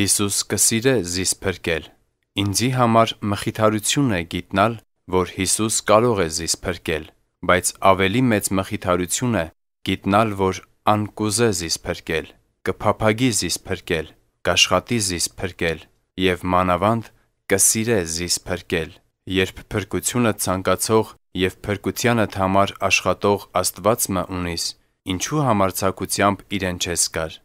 Հիսուս կսիրե զիս փրկել։ Ինձի համար մխիթարություն է գիտնալ, որ Հիսուս կարող է զիս փրկել, բայց ավելի մեծ մխիթարություն է գիտնալ, որ անկուզե զիս փրկել, կփափագի զիս փրկել, կաշխատի զիս փրկել եւ մանավանդ կսիրե զիս փրկել։ Երբ փրկությունը ցանկացող եւ փրկությանդ համար աշխատող Աստվածը ունիս, ինչու համարցակությամբ իրեն չես կար։